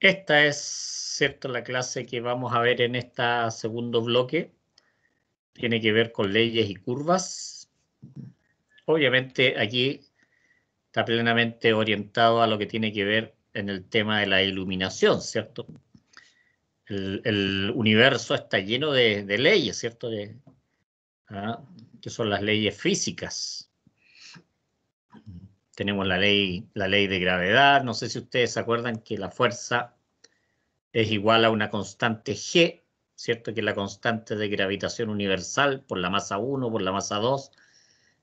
Esta es, ¿cierto?, la clase que vamos a ver en este segundo bloque. Tiene que ver con leyes y curvas. Obviamente aquí está plenamente orientado a lo que tiene que ver en el tema de la iluminación, ¿cierto? El, universo está lleno de, leyes, ¿cierto? De, ¿ah? que son las leyes físicas tenemos la ley, la ley de gravedad. No sé si ustedes se acuerdan que la fuerza es igual a una constante G, ¿cierto? Que es la constante de gravitación universal por la masa 1, por la masa 2,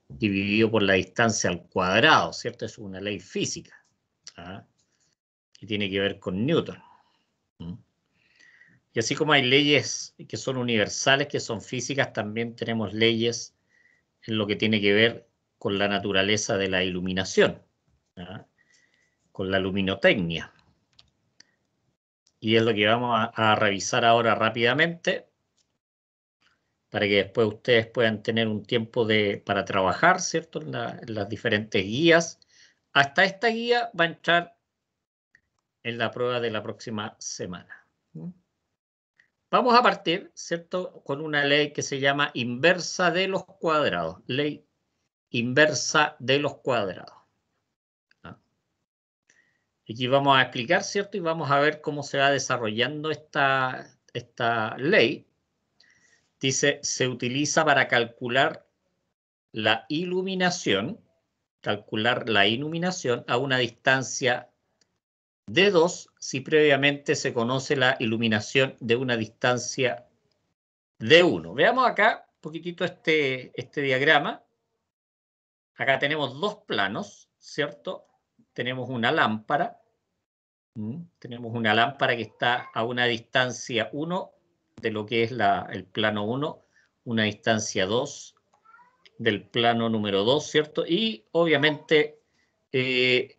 dividido por la distancia al cuadrado, ¿cierto? Es una ley física que ¿ah? tiene que ver con Newton. Y así como hay leyes que son universales, que son físicas, también tenemos leyes en lo que tiene que ver con la naturaleza de la iluminación, con la luminotecnia. Y es lo que vamos a, revisar ahora rápidamente para que después ustedes puedan tener un tiempo de, para trabajar, ¿cierto? En, las diferentes guías. Hasta esta guía va a entrar en la prueba de la próxima semana. Vamos a partir, ¿cierto? Con una ley que se llama inversa de los cuadrados, ley inversa de los cuadrados. Aquí vamos a explicar, ¿cierto? Y vamos a ver cómo se va desarrollando esta, esta ley. Dice, se utiliza para calcular la iluminación, calcular la iluminación a una distancia de 2 si previamente se conoce la iluminación de una distancia de 1. Veamos acá un poquitito este, este diagrama. Acá tenemos dos planos, ¿cierto? Tenemos una lámpara. Tenemos una lámpara que está a una distancia 1 de lo que es el plano 1, una distancia 2 del plano número 2, ¿cierto? Y obviamente eh,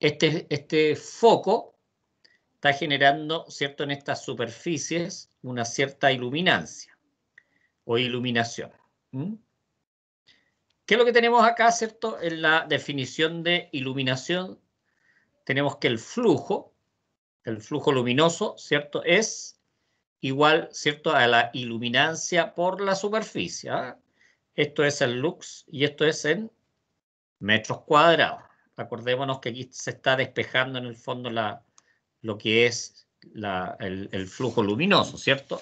este, este foco está generando, ¿cierto? En estas superficies una cierta iluminancia o iluminación. ¿Qué es lo que tenemos acá, cierto? En la definición de iluminación tenemos que el flujo, el flujo luminoso, ¿cierto? Es igual, ¿cierto? A la iluminancia por la superficie. ¿ah? Esto es el lux y esto es en metros cuadrados. Acordémonos que aquí se está despejando en el fondo lo que es el, flujo luminoso, ¿cierto?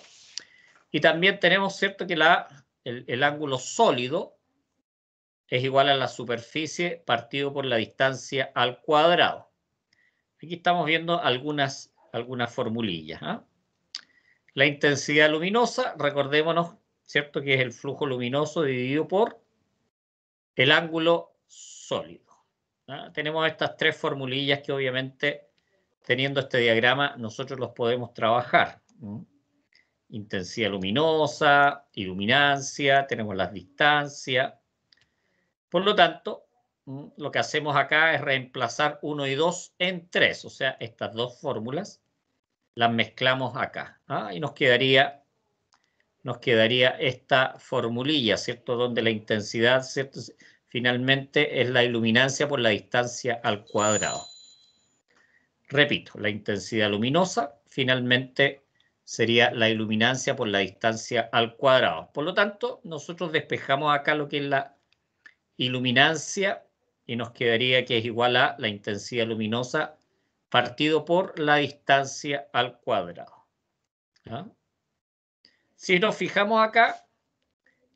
Y también tenemos, ¿cierto? Que el ángulo sólido es igual a la superficie partido por la distancia al cuadrado. Aquí estamos viendo algunas, algunas formulillas. ¿ah? La intensidad luminosa, recordémonos, ¿cierto? Que es el flujo luminoso dividido por el ángulo sólido. ¿ah? Tenemos estas tres formulillas que obviamente, teniendo este diagrama, nosotros los podemos trabajar. Intensidad luminosa, iluminancia, tenemos las distancias, por lo tanto, mm, lo que hacemos acá es reemplazar 1 y 2 en 3, o sea, estas dos fórmulas las mezclamos acá. ¿ah? Y nos quedaría, nos quedaría esta formulilla, ¿cierto? Donde la intensidad, ¿cierto? Finalmente es la iluminancia por la distancia al cuadrado. Repito, la intensidad luminosa finalmente sería la iluminancia por la distancia al cuadrado. Por lo tanto, nosotros despejamos acá lo que es la iluminancia y nos quedaría que es igual a la intensidad luminosa partido por la distancia al cuadrado. Si nos fijamos acá,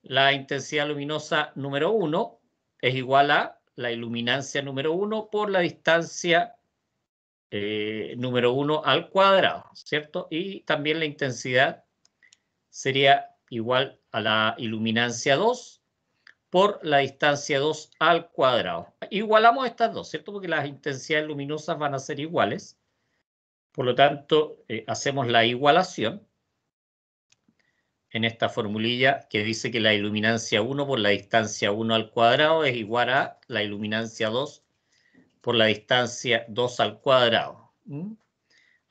la intensidad luminosa número 1 es igual a la iluminancia número 1 por la distancia eh, número 1 al cuadrado, ¿cierto? Y también la intensidad sería igual a la iluminancia 2 por la distancia 2 al cuadrado. Igualamos estas dos, ¿cierto? Porque las intensidades luminosas van a ser iguales. Por lo tanto, eh, hacemos la igualación en esta formulilla que dice que la iluminancia 1 por la distancia 1 al cuadrado es igual a la iluminancia 2 por la distancia 2 al cuadrado.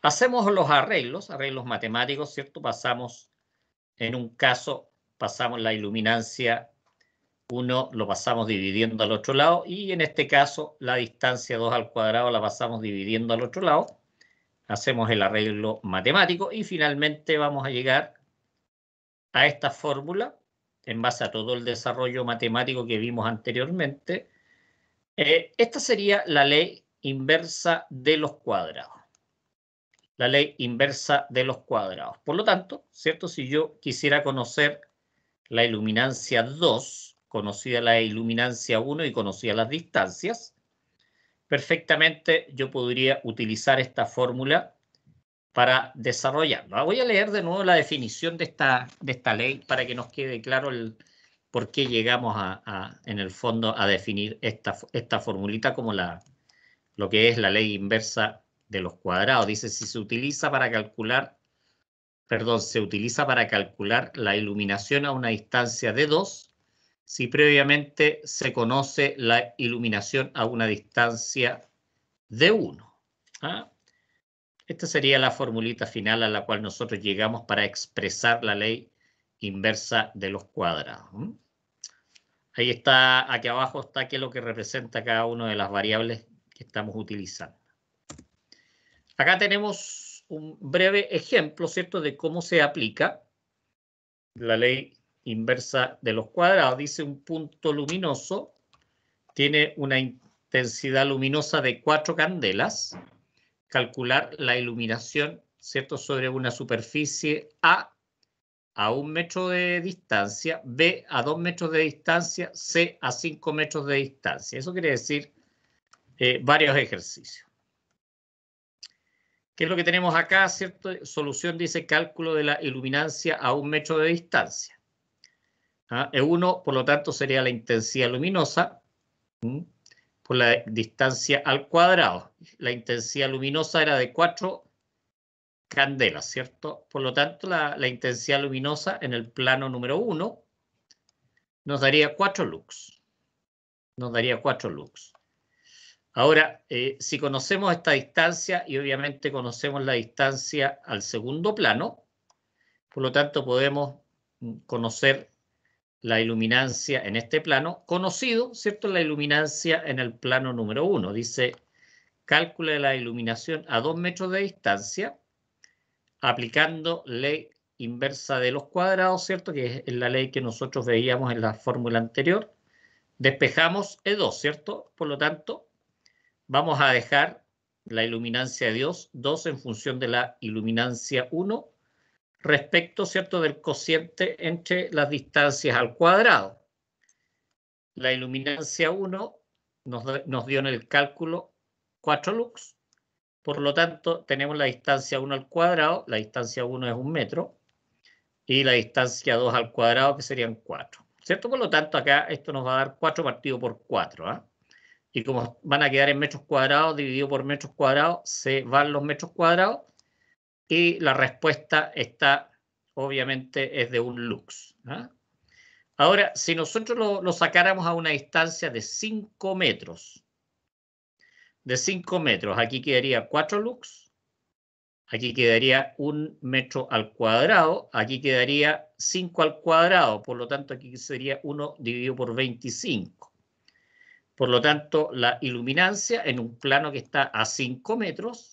Hacemos los arreglos, arreglos matemáticos, ¿cierto? Pasamos, en un caso, pasamos la iluminancia 1 lo pasamos dividiendo al otro lado y en este caso la distancia 2 al cuadrado la pasamos dividiendo al otro lado. Hacemos el arreglo matemático y finalmente vamos a llegar a esta fórmula en base a todo el desarrollo matemático que vimos anteriormente. Eh, esta sería la ley inversa de los cuadrados. La ley inversa de los cuadrados. Por lo tanto, ¿cierto? Si yo quisiera conocer la iluminancia 2, conocía la iluminancia 1 y conocía las distancias, perfectamente yo podría utilizar esta fórmula para desarrollarla. Ah, voy a leer de nuevo la definición de esta, de esta ley para que nos quede claro el, por qué llegamos a, en el fondo a definir esta, esta formulita como la, lo que es la ley inversa de los cuadrados. Dice, si se utiliza para calcular, perdón, se utiliza para calcular la iluminación a una distancia de 2, si previamente se conoce la iluminación a una distancia de 1. ¿ah? Esta sería la formulita final a la cual nosotros llegamos para expresar la ley inversa de los cuadrados. Ahí está, aquí abajo está qué es lo que representa cada una de las variables que estamos utilizando. Acá tenemos un breve ejemplo, ¿cierto?, de cómo se aplica la ley inversa de los cuadrados, dice un punto luminoso, tiene una intensidad luminosa de cuatro candelas, calcular la iluminación ¿cierto? sobre una superficie A a un metro de distancia, B a dos metros de distancia, C a cinco metros de distancia. Eso quiere decir eh, varios ejercicios. ¿Qué es lo que tenemos acá? ¿cierto? Solución dice cálculo de la iluminancia a un metro de distancia e ¿ah? E1, por lo tanto, sería la intensidad luminosa por la distancia al cuadrado. La intensidad luminosa era de 4 candelas, ¿cierto? Por lo tanto, la, intensidad luminosa en el plano número 1 nos daría cuatro lux. Nos daría cuatro lux. Ahora, eh, si conocemos esta distancia y obviamente conocemos la distancia al segundo plano, por lo tanto podemos conocer la iluminancia en este plano, conocido, ¿cierto? La iluminancia en el plano número uno. Dice, cálculo la iluminación a dos metros de distancia, aplicando ley inversa de los cuadrados, ¿cierto? Que es la ley que nosotros veíamos en la fórmula anterior. Despejamos E2, ¿cierto? Por lo tanto, vamos a dejar la iluminancia de Dios 2 en función de la iluminancia 1 respecto, ¿cierto?, del cociente entre las distancias al cuadrado. La iluminancia 1 nos, nos dio en el cálculo 4 lux, por lo tanto tenemos la distancia 1 al cuadrado, la distancia 1 es un metro, y la distancia 2 al cuadrado que serían 4, ¿cierto? Por lo tanto acá esto nos va a dar 4 partido por 4, ¿ah? y como van a quedar en metros cuadrados dividido por metros cuadrados, se van los metros cuadrados y la respuesta está, obviamente, es de un lux. ¿ah? Ahora, si nosotros lo, sacáramos a una distancia de 5 metros, de 5 metros, aquí quedaría 4 lux, aquí quedaría 1 metro al cuadrado, aquí quedaría 5 al cuadrado, por lo tanto aquí sería 1 dividido por 25. Por lo tanto, la iluminancia en un plano que está a 5 metros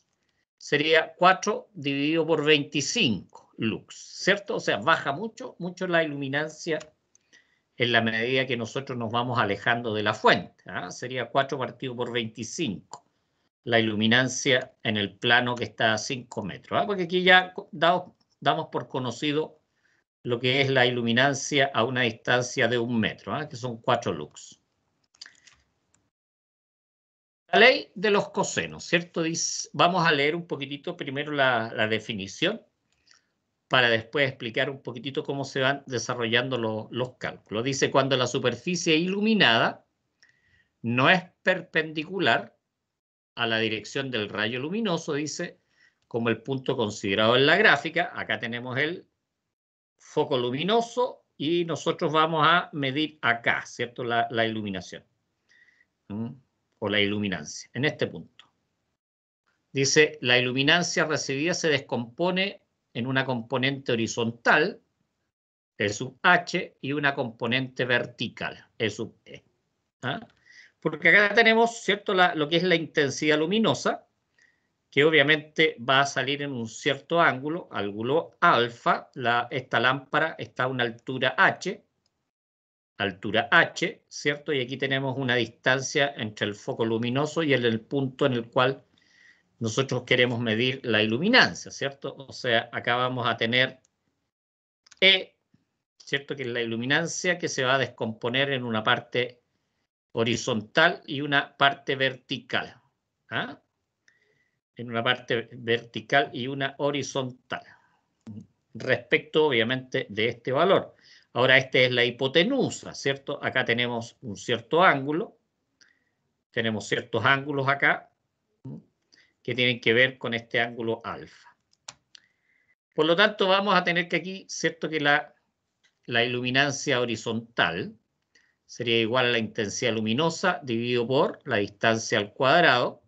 sería 4 dividido por 25 lux, ¿cierto? O sea, baja mucho, mucho la iluminancia en la medida que nosotros nos vamos alejando de la fuente. ¿ah? Sería 4 partido por 25 la iluminancia en el plano que está a 5 metros. ¿ah? Porque aquí ya damos por conocido lo que es la iluminancia a una distancia de un metro, ¿ah? que son 4 lux. La ley de los cosenos, ¿cierto? vamos a leer un poquitito primero la, definición para después explicar un poquitito cómo se van desarrollando los cálculos. Dice, cuando la superficie iluminada no es perpendicular a la dirección del rayo luminoso, dice, como el punto considerado en la gráfica, acá tenemos el foco luminoso y nosotros vamos a medir acá, ¿cierto? La, la iluminación. ¿Mm? o la iluminancia, en este punto. Dice, la iluminancia recibida se descompone en una componente horizontal, el sub H, y una componente vertical, es sub E. ¿ah? Porque acá tenemos, ¿cierto?, la, lo que es la intensidad luminosa, que obviamente va a salir en un cierto ángulo, ángulo alfa, la, esta lámpara está a una altura H, altura h, ¿cierto? Y aquí tenemos una distancia entre el foco luminoso y el, punto en el cual nosotros queremos medir la iluminancia, ¿cierto? O sea, acá vamos a tener E, ¿cierto? Que es la iluminancia que se va a descomponer en una parte horizontal y una parte vertical. ¿ah? En una parte vertical y una horizontal. Respecto, obviamente, de este valor. Ahora, esta es la hipotenusa, ¿cierto? Acá tenemos un cierto ángulo, tenemos ciertos ángulos acá que tienen que ver con este ángulo alfa. Por lo tanto, vamos a tener que aquí, ¿cierto? Que la, la iluminancia horizontal sería igual a la intensidad luminosa dividido por la distancia al cuadrado.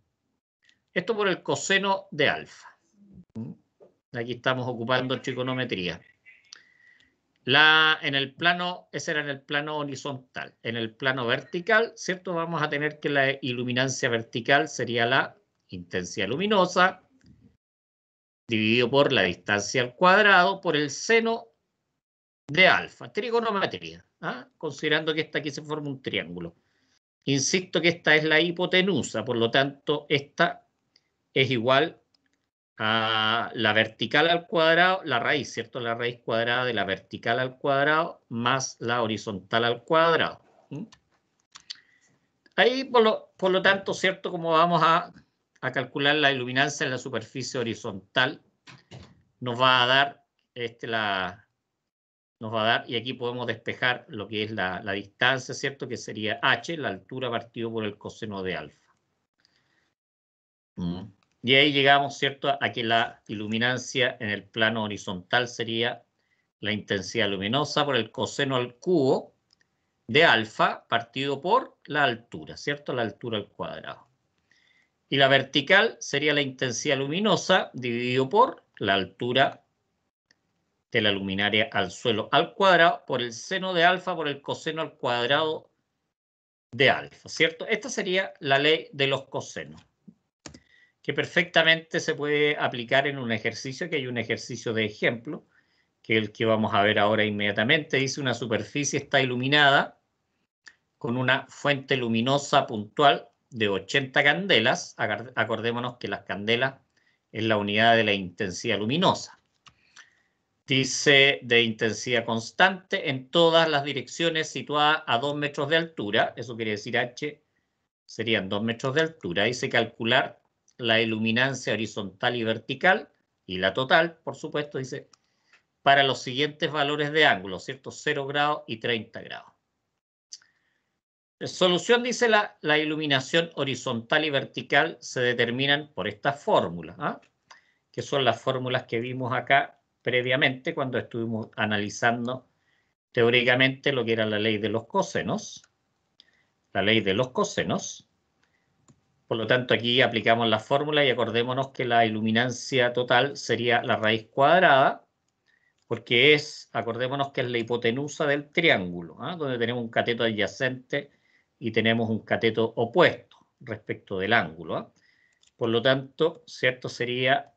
Esto por el coseno de alfa. Aquí estamos ocupando trigonometría en el plano, ese era en el plano horizontal. En el plano vertical, ¿cierto? Vamos a tener que la iluminancia vertical sería la intensidad luminosa dividido por la distancia al cuadrado por el seno de alfa, trigonometría, ¿ah? considerando que esta aquí se forma un triángulo. Insisto que esta es la hipotenusa, por lo tanto, esta es igual a a ah, la vertical al cuadrado, la raíz, ¿cierto? La raíz cuadrada de la vertical al cuadrado más la horizontal al cuadrado. Ahí, por lo, tanto, ¿cierto? Como vamos a, calcular la iluminancia en la superficie horizontal, nos va a dar, este, la, nos va a dar, y aquí podemos despejar lo que es la, distancia, ¿cierto? Que sería h, la altura partido por el coseno de alfa. Y ahí llegamos, ¿cierto?, a que la iluminancia en el plano horizontal sería la intensidad luminosa por el coseno al cubo de alfa partido por la altura, ¿cierto?, la altura al cuadrado. Y la vertical sería la intensidad luminosa dividido por la altura de la luminaria al suelo al cuadrado por el seno de alfa por el coseno al cuadrado de alfa, ¿cierto? Esta sería la ley de los cosenos que perfectamente se puede aplicar en un ejercicio, que hay un ejercicio de ejemplo, que el que vamos a ver ahora inmediatamente. Dice una superficie está iluminada con una fuente luminosa puntual de 80 candelas. Acordémonos que las candelas es la unidad de la intensidad luminosa. Dice de intensidad constante en todas las direcciones situadas a 2 metros de altura. Eso quiere decir H serían 2 metros de altura. Dice calcular la iluminancia horizontal y vertical, y la total, por supuesto, dice, para los siguientes valores de ángulo, ¿cierto? 0 grados y 30 grados. Solución dice la, la iluminación horizontal y vertical se determinan por esta fórmulas ¿ah? que son las fórmulas que vimos acá previamente cuando estuvimos analizando teóricamente lo que era la ley de los cosenos, la ley de los cosenos, por lo tanto, aquí aplicamos la fórmula y acordémonos que la iluminancia total sería la raíz cuadrada, porque es, acordémonos que es la hipotenusa del triángulo, ¿ah? donde tenemos un cateto adyacente y tenemos un cateto opuesto respecto del ángulo. ¿ah? Por lo tanto, ¿cierto? Sería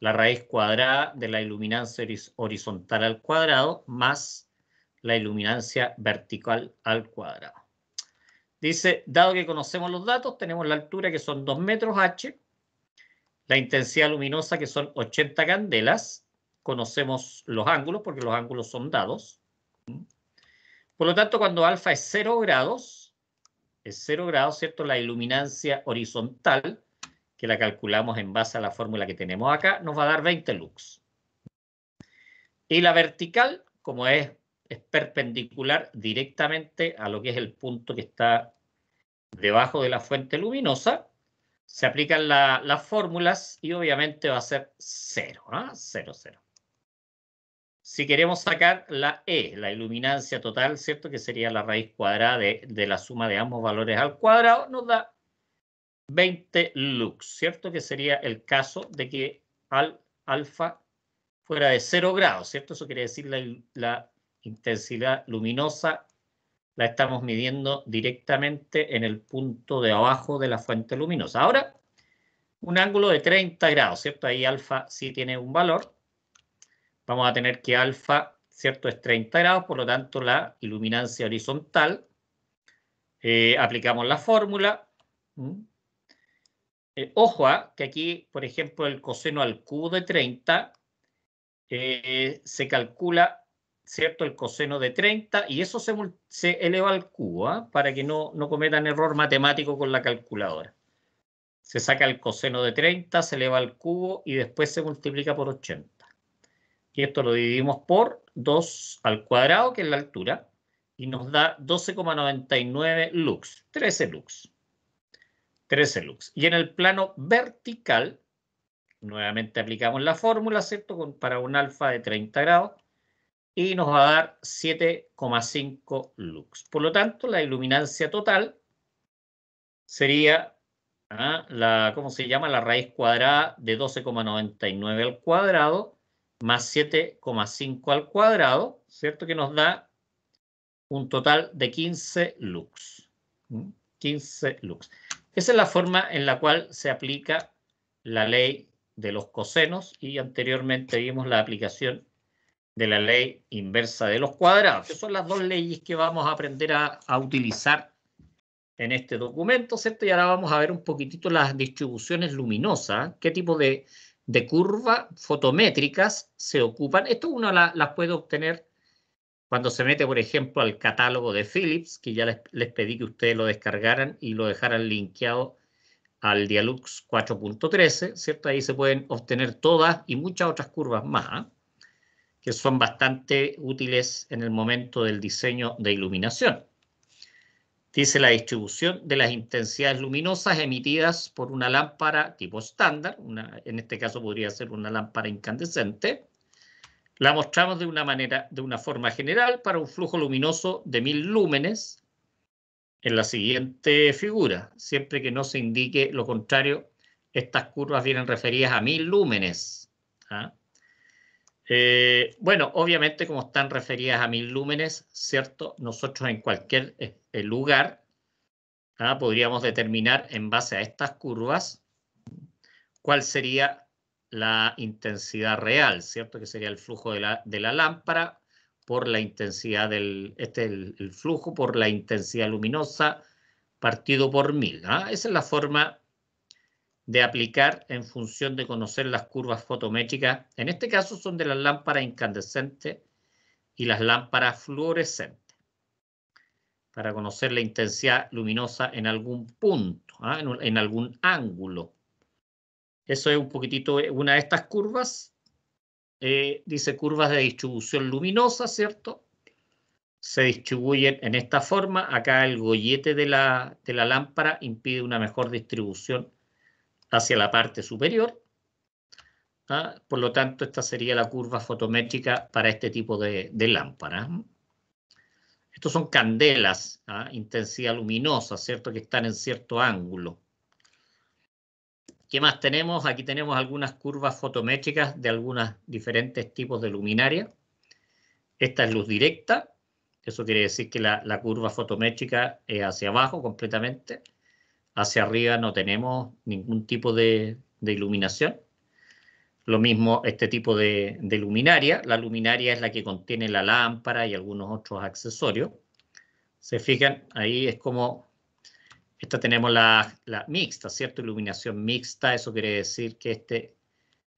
la raíz cuadrada de la iluminancia horizontal al cuadrado más la iluminancia vertical al cuadrado. Dice, dado que conocemos los datos, tenemos la altura que son 2 metros H, la intensidad luminosa que son 80 candelas, conocemos los ángulos porque los ángulos son dados. Por lo tanto, cuando alfa es 0 grados, es 0 grados, ¿cierto? La iluminancia horizontal, que la calculamos en base a la fórmula que tenemos acá, nos va a dar 20 lux. Y la vertical, como es, es perpendicular directamente a lo que es el punto que está debajo de la fuente luminosa, se aplican las fórmulas y obviamente va a ser 0, 0, 0. Si queremos sacar la E, la iluminancia total, ¿cierto? Que sería la raíz cuadrada de, la suma de ambos valores al cuadrado, nos da 20 lux, ¿cierto? Que sería el caso de que al alfa fuera de 0 grados, ¿cierto? Eso quiere decir la, la intensidad luminosa la estamos midiendo directamente en el punto de abajo de la fuente luminosa. Ahora, un ángulo de 30 grados, ¿cierto? Ahí alfa sí tiene un valor. Vamos a tener que alfa, ¿cierto? Es 30 grados, por lo tanto la iluminancia horizontal. Eh, aplicamos la fórmula. Mm. Eh, ojo a ¿ah? que aquí, por ejemplo, el coseno al cubo de 30 eh, se calcula ¿cierto? El coseno de 30 y eso se, eleva al cubo ¿ah? para que no, cometan error matemático con la calculadora. Se saca el coseno de 30, se eleva al cubo y después se multiplica por 80. Y esto lo dividimos por 2 al cuadrado, que es la altura, y nos da 12,99 lux, 13 lux. 13 lux. Y en el plano vertical, nuevamente aplicamos la fórmula, ¿cierto? Con, para un alfa de 30 grados, y nos va a dar 7,5 lux. Por lo tanto, la iluminancia total sería ¿ah? la, ¿cómo se llama? La raíz cuadrada de 12,99 al cuadrado más 7,5 al cuadrado, ¿cierto? Que nos da un total de 15 lux. 15 lux. Esa es la forma en la cual se aplica la ley de los cosenos y anteriormente vimos la aplicación de la ley inversa de los cuadrados. Son las dos leyes que vamos a aprender a, utilizar en este documento, ¿cierto? Y ahora vamos a ver un poquitito las distribuciones luminosas, qué tipo de, de curvas fotométricas se ocupan. Esto uno las puede obtener cuando se mete, por ejemplo, al catálogo de Philips, que ya les, les pedí que ustedes lo descargaran y lo dejaran linkeado al Dialux 4.13, ¿cierto? Ahí se pueden obtener todas y muchas otras curvas más que son bastante útiles en el momento del diseño de iluminación. Dice la distribución de las intensidades luminosas emitidas por una lámpara tipo estándar, una, en este caso podría ser una lámpara incandescente. La mostramos de una manera, de una forma general para un flujo luminoso de mil lúmenes en la siguiente figura, siempre que no se indique lo contrario, estas curvas vienen referidas a mil lúmenes. ¿ah? Eh, bueno, obviamente como están referidas a mil lúmenes, ¿cierto? Nosotros en cualquier eh, eh, lugar ¿ah? podríamos determinar en base a estas curvas cuál sería la intensidad real, ¿cierto? Que sería el flujo de la, lámpara por la intensidad del, este el, flujo por la intensidad luminosa partido por mil. ¿ah? Esa es la forma de aplicar en función de conocer las curvas fotométricas. En este caso son de las lámparas incandescentes y las lámparas fluorescentes para conocer la intensidad luminosa en algún punto, ¿ah? en, algún ángulo. Eso es un poquitito una de estas curvas. Eh, dice curvas de distribución luminosa, ¿cierto? Se distribuyen en esta forma. Acá el gollete de la, de la lámpara impide una mejor distribución hacia la parte superior. ¿ah? Por lo tanto, esta sería la curva fotométrica para este tipo de, lámparas. Estos son candelas, ¿ah? intensidad luminosa, ¿cierto? Que están en cierto ángulo. ¿Qué más tenemos? Aquí tenemos algunas curvas fotométricas de algunos diferentes tipos de luminaria. Esta es luz directa, eso quiere decir que la, la curva fotométrica es hacia abajo completamente hacia arriba no tenemos ningún tipo de, iluminación. Lo mismo este tipo de, luminaria. La luminaria es la que contiene la lámpara y algunos otros accesorios. Se fijan, ahí es como, esta tenemos la, mixta, ¿cierto? Iluminación mixta, eso quiere decir que este,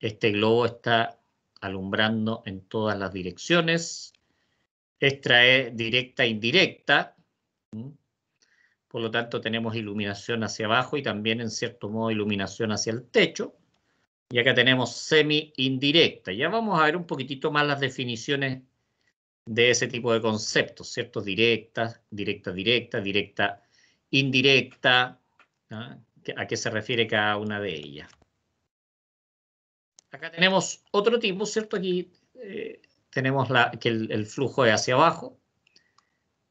este globo está alumbrando en todas las direcciones. Extrae directa e indirecta por lo tanto tenemos iluminación hacia abajo y también en cierto modo iluminación hacia el techo. Y acá tenemos semi-indirecta. Ya vamos a ver un poquitito más las definiciones de ese tipo de conceptos, ¿cierto? Directas, directa, directa, directa, indirecta, a qué se refiere cada una de ellas. Acá tenemos otro tipo, ¿cierto? Aquí eh, tenemos que el, el, flujo es hacia abajo.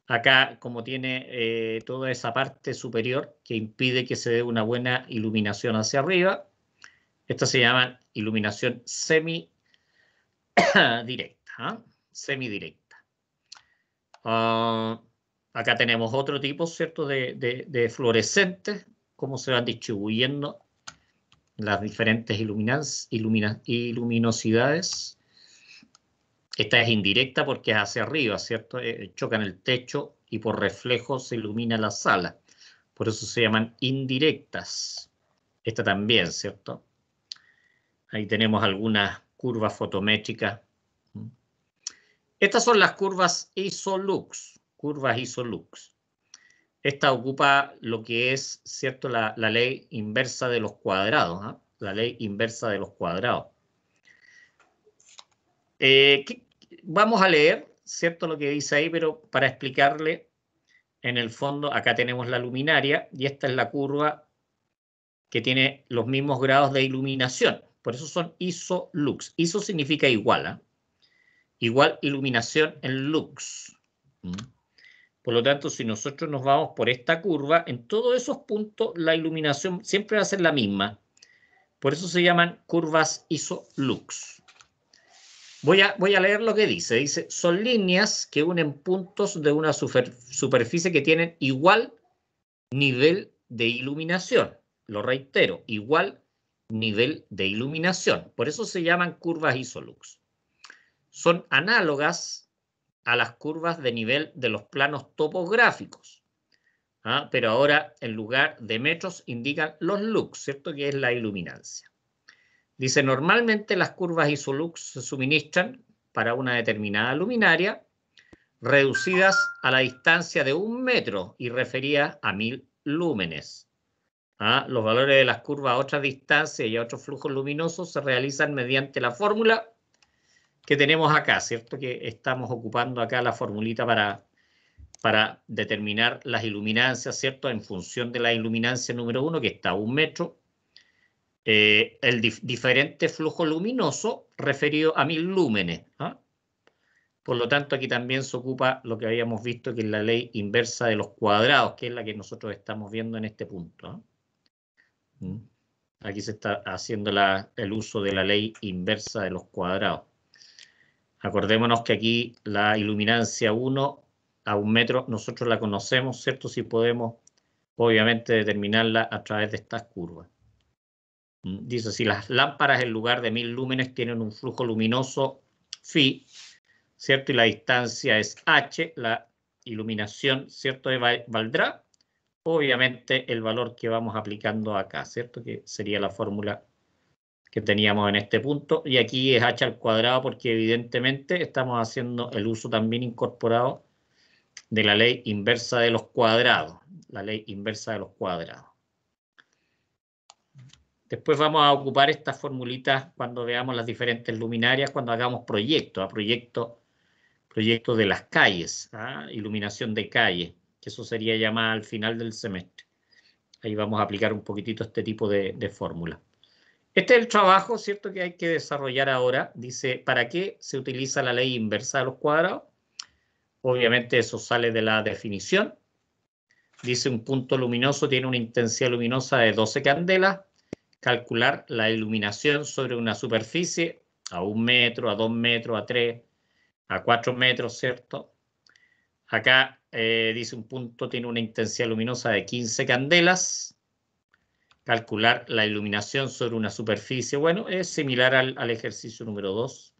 Acá, como tiene eh, toda esa parte superior que impide que se dé una buena iluminación hacia arriba, estas se llama iluminación semi directa, ¿ah? semidirecta. Ah, acá tenemos otro tipo, ¿cierto?, de, de fluorescentes, cómo se van distribuyendo las diferentes iluminosidades esta es indirecta porque es hacia arriba, ¿cierto? Eh, eh, chocan el techo y por reflejo se ilumina la sala. Por eso se llaman indirectas. Esta también, ¿cierto? Ahí tenemos algunas curvas fotométricas. Estas son las curvas ISOLUX, curvas ISOLUX. Esta ocupa lo que es, ¿cierto?, la, ley inversa de los cuadrados, la ley inversa de los cuadrados. ¿ah? Eh, ¿qué, vamos a leer, ¿cierto? Lo que dice ahí, pero para explicarle, en el fondo, acá tenemos la luminaria y esta es la curva que tiene los mismos grados de iluminación. Por eso son isolux. ISO significa igual, ¿ah? Igual iluminación en lux. ¿Mm? Por lo tanto, si nosotros nos vamos por esta curva, en todos esos puntos la iluminación siempre va a ser la misma. Por eso se llaman curvas isolux. Voy a, leer lo que dice. Dice, son líneas que unen puntos de una superficie que tienen igual nivel de iluminación. Lo reitero, igual nivel de iluminación. Por eso se llaman curvas Isolux. Son análogas a las curvas de nivel de los planos topográficos. ¿ah? Pero ahora, en lugar de metros, indican los lux, ¿cierto? Que es la iluminancia. Dice, normalmente las curvas Isolux se suministran para una determinada luminaria reducidas a la distancia de un metro y refería a mil lúmenes. ¿Ah? Los valores de las curvas a otra distancia y a otros flujos luminosos se realizan mediante la fórmula que tenemos acá, ¿cierto? Que estamos ocupando acá la formulita para, para determinar las iluminancias, ¿cierto? En función de la iluminancia número uno, que está a un metro, eh, el diferente flujo luminoso referido a mil lúmenes. ¿ah? Por lo tanto, aquí también se ocupa lo que habíamos visto, que es la ley inversa de los cuadrados, que es la que nosotros estamos viendo en este punto. ¿ah? Mm. Aquí se está haciendo el uso de la ley inversa de los cuadrados. Acordémonos que aquí la iluminancia 1 a un metro nosotros la conocemos, ¿cierto? Si podemos, obviamente, determinarla a través de estas curvas. Dice, si las lámparas en lugar de mil lúmenes tienen un flujo luminoso phi, ¿cierto? Y la distancia es h, la iluminación, ¿cierto? Valdrá, obviamente, el valor que vamos aplicando acá, ¿cierto? Que sería la fórmula que teníamos en este punto. Y aquí es h al cuadrado porque evidentemente estamos haciendo el uso también incorporado de la ley inversa de los cuadrados, la ley inversa de los cuadrados. Después vamos a ocupar estas formulitas cuando veamos las diferentes luminarias, cuando hagamos proyectos, a ¿ah? proyecto, proyecto de las calles, ¿ah? iluminación de calle, que eso sería llamado al final del semestre. Ahí vamos a aplicar un poquitito este tipo de, de fórmula. Este es el trabajo, ¿cierto?, que hay que desarrollar ahora. Dice, ¿para qué se utiliza la ley inversa de los cuadrados? Obviamente eso sale de la definición. Dice un punto luminoso tiene una intensidad luminosa de 12 candelas calcular la iluminación sobre una superficie a un metro, a dos metros, a tres, a cuatro metros, ¿cierto? Acá eh, dice un punto, tiene una intensidad luminosa de 15 candelas. Calcular la iluminación sobre una superficie, bueno, es similar al, ejercicio número 2.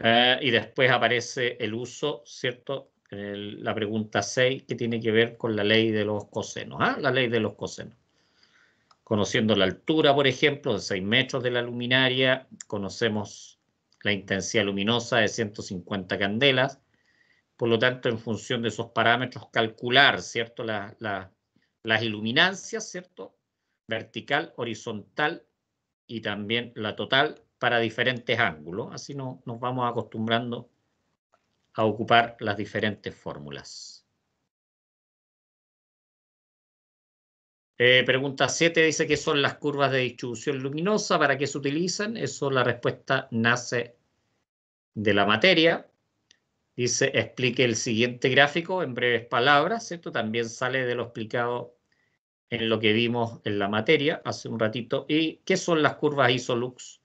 Eh, y después aparece el uso, ¿cierto? la pregunta 6, que tiene que ver con la ley de los cosenos. ¿ah? La ley de los cosenos. Conociendo la altura, por ejemplo, de 6 metros de la luminaria, conocemos la intensidad luminosa de 150 candelas. Por lo tanto, en función de esos parámetros, calcular, ¿cierto? las iluminancias, ¿cierto? Vertical, horizontal y también la total para diferentes ángulos. Así nos vamos acostumbrando a ocupar las diferentes fórmulas. Eh, pregunta 7 dice que son las curvas de distribución luminosa, ¿para qué se utilizan? Eso la respuesta nace de la materia. Dice, explique el siguiente gráfico en breves palabras, ¿cierto? También sale de lo explicado en lo que vimos en la materia hace un ratito. ¿Y qué son las curvas ISOLUX?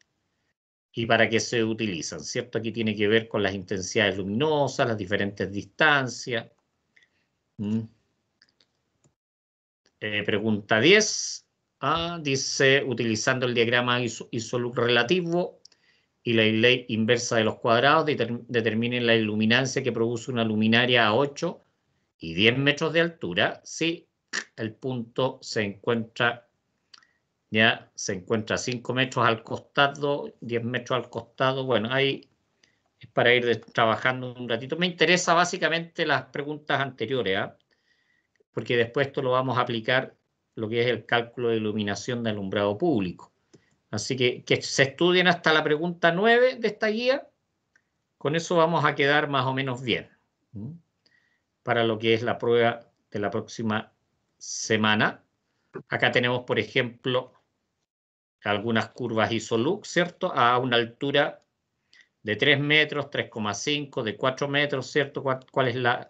y para qué se utilizan, ¿cierto? Aquí tiene que ver con las intensidades luminosas, las diferentes distancias. ¿Mm? Eh, pregunta 10. Ah, dice, utilizando el diagrama ISOLUC relativo y la ley inversa de los cuadrados, determine la iluminancia que produce una luminaria a 8 y 10 metros de altura si el punto se encuentra ya se encuentra 5 metros al costado, 10 metros al costado. Bueno, ahí es para ir trabajando un ratito. Me interesa básicamente las preguntas anteriores. ¿ah? porque después esto lo vamos a aplicar lo que es el cálculo de iluminación de alumbrado público. Así que que se estudien hasta la pregunta 9 de esta guía, con eso vamos a quedar más o menos bien para lo que es la prueba de la próxima semana. Acá tenemos, por ejemplo, algunas curvas Isolux, ¿cierto? A una altura de 3 metros, 3,5, de 4 metros, ¿cierto? cuál es la,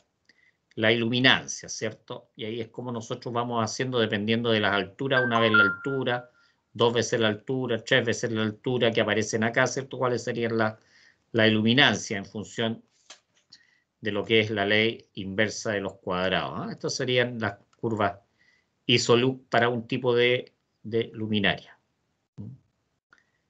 la iluminancia, ¿cierto? Y ahí es como nosotros vamos haciendo dependiendo de las alturas, una vez la altura, dos veces la altura, tres veces la altura que aparecen acá, ¿cierto? ¿Cuáles serían la, la iluminancia en función de lo que es la ley inversa de los cuadrados? ¿ah? Estas serían las curvas isoluc para un tipo de, de luminaria.